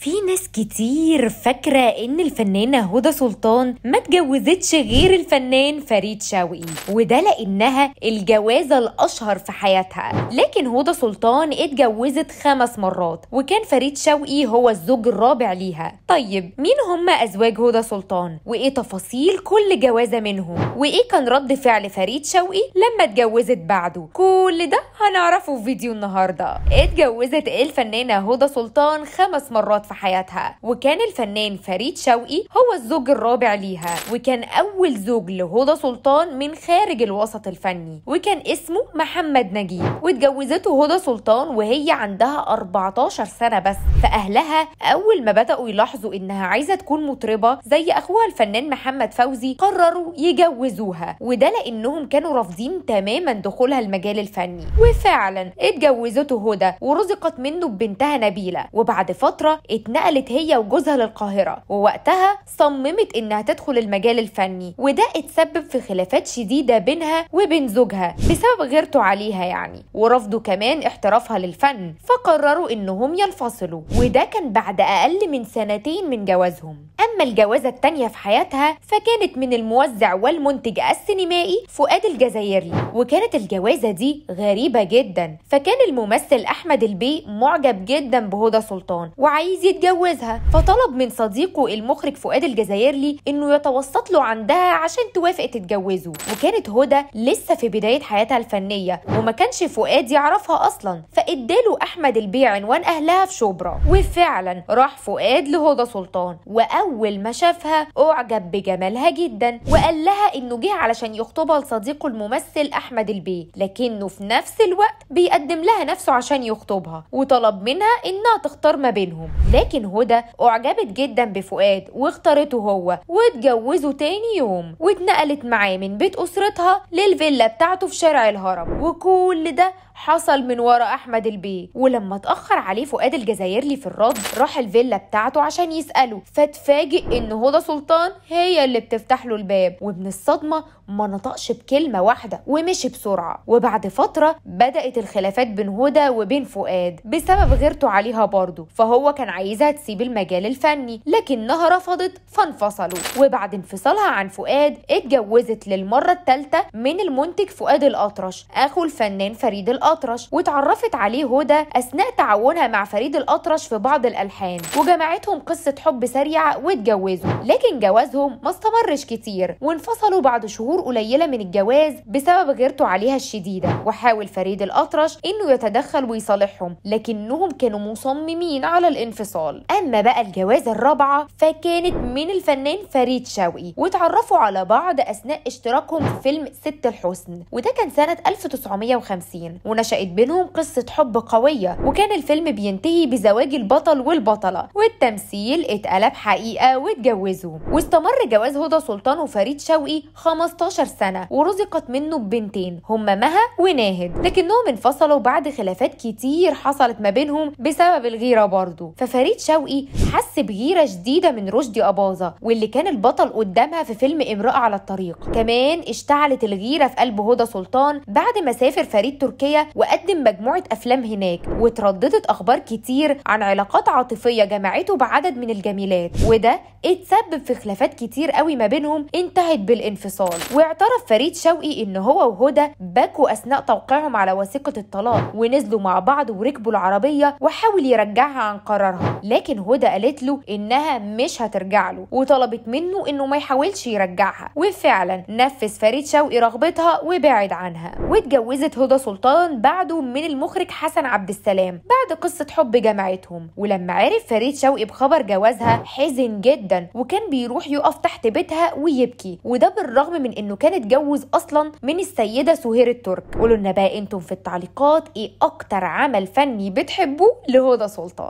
في ناس كتير فاكرة إن الفنانة هدى سلطان ما اتجوزتش غير الفنان فريد شوقي وده لأنها الجوازة الأشهر في حياتها لكن هدى سلطان اتجوزت خمس مرات وكان فريد شوقي هو الزوج الرابع ليها طيب مين هم أزواج هدى سلطان وإيه تفاصيل كل جوازة منهم وإيه كان رد فعل فريد شوقي لما اتجوزت بعده كل ده هنعرفه في فيديو النهاردة اتجوزت الفنانة هدى سلطان خمس مرات في حياتها وكان الفنان فريد شوقي هو الزوج الرابع ليها وكان أول زوج لهدى سلطان من خارج الوسط الفني وكان اسمه محمد نجيب واتجوزته هدى سلطان وهي عندها 14 سنة بس فأهلها أول ما بدأوا يلاحظوا إنها عايزة تكون مطربة زي أخوها الفنان محمد فوزي قرروا يجوزوها وده لأنهم كانوا رافضين تماما دخولها المجال الفني وفعلا اتجوزته هدى ورزقت منه ببنتها نبيلة وبعد فترة اتنقلت هي وجوزها للقاهرة ووقتها صممت إنها تدخل المجال الفني وده اتسبب في خلافات شديدة بينها وبين زوجها بسبب غيرته عليها يعني ورفضوا كمان احترافها للفن فقرروا إنهم ينفصلوا وده كان بعد أقل من سنتين من جوازهم أما الجوازة التانية في حياتها فكانت من الموزع والمنتج السينمائي فؤاد الجزائري وكانت الجوازة دي غريبة جدا فكان الممثل أحمد البي معجب جدا بهدى سلطان وعايز يتجوزها فطلب من صديقه المخرج فؤاد الجزائري إنه يتوسط له عندها عشان توافق تتجوزه وكانت هدى لسه في بداية حياتها الفنية وما كانش فؤاد يعرفها أصلا ف اداله احمد البيع عنوان اهلها في شبرا وفعلا راح فؤاد لهدى سلطان واول ما شافها اعجب بجمالها جدا وقال لها انه جه علشان يخطبها لصديقه الممثل احمد البيع لكنه في نفس الوقت بيقدم لها نفسه عشان يخطبها وطلب منها انها تختار ما بينهم لكن هدى اعجبت جدا بفؤاد واختارته هو واتجوزوا تاني يوم واتنقلت معاه من بيت اسرتها للفيلا بتاعته في شارع الهرم وكل ده حصل من ورا احمد فؤاد البيه ولما اتاخر عليه فؤاد الجزائرلي في الرد راح الفيلا بتاعته عشان يساله فاتفاجئ ان هدى سلطان هي اللي بتفتح له الباب ومن الصدمه ما نطقش بكلمه واحده ومشي بسرعه وبعد فتره بدات الخلافات بين هدى وبين فؤاد بسبب غيرته عليها برضه فهو كان عايزها تسيب المجال الفني لكنها رفضت فانفصلوا وبعد انفصالها عن فؤاد اتجوزت للمره الثالثه من المنتج فؤاد الاطرش اخو الفنان فريد الاطرش واتعرفت عليه عليه هدى أثناء تعاونها مع فريد الأطرش في بعض الألحان وجمعتهم قصة حب سريعة واتجوزوا لكن جوازهم ما استمرش كتير وانفصلوا بعد شهور قليلة من الجواز بسبب غيرته عليها الشديدة وحاول فريد الأطرش إنه يتدخل ويصالحهم لكنهم كانوا مصممين على الانفصال أما بقى الجوازة الرابعة فكانت من الفنان فريد شوقي واتعرفوا على بعض أثناء اشتراكهم في فيلم ست الحسن وده كان سنة 1950 ونشأت بينهم قصة حب حب قوية وكان الفيلم بينتهي بزواج البطل والبطلة والتمثيل اتقلب حقيقة واتجوزوا واستمر جواز هدى سلطان وفريد شوقي 15 سنة ورزقت منه ببنتين هما مها وناهد لكنهم انفصلوا بعد خلافات كتير حصلت ما بينهم بسبب الغيرة برضه ففريد شوقي حس بغيرة شديدة من رشدي أباظة واللي كان البطل قدامها في فيلم امرأة على الطريق كمان اشتعلت الغيرة في قلب هدى سلطان بعد ما سافر فريد تركيا وقدم مجموعة الافلام هناك واترددت اخبار كتير عن علاقات عاطفيه جمعته بعدد من الجميلات وده اتسبب في خلافات كتير قوي ما بينهم انتهت بالانفصال واعترف فريد شوقي ان هو وهدى بكوا اثناء توقيعهم على وثيقه الطلاق ونزلوا مع بعض وركبوا العربيه وحاول يرجعها عن قرارها لكن هدى قالت له انها مش هترجع له وطلبت منه انه ما يحاولش يرجعها وفعلا نفذ فريد شوقي رغبتها وبعد عنها واتجوزت هدى سلطان بعده من المخرج فريد حسن عبد السلام بعد قصة حب جامعتهم ولما عرف فريد شوقي بخبر جوازها حزن جدا وكان بيروح يقف تحت بيتها ويبكي وده بالرغم من انه كان اتجوز اصلا من السيدة سهير الترك قولوا لنا بقى انتم في التعليقات ايه اكتر عمل فني بتحبوه لهدى سلطان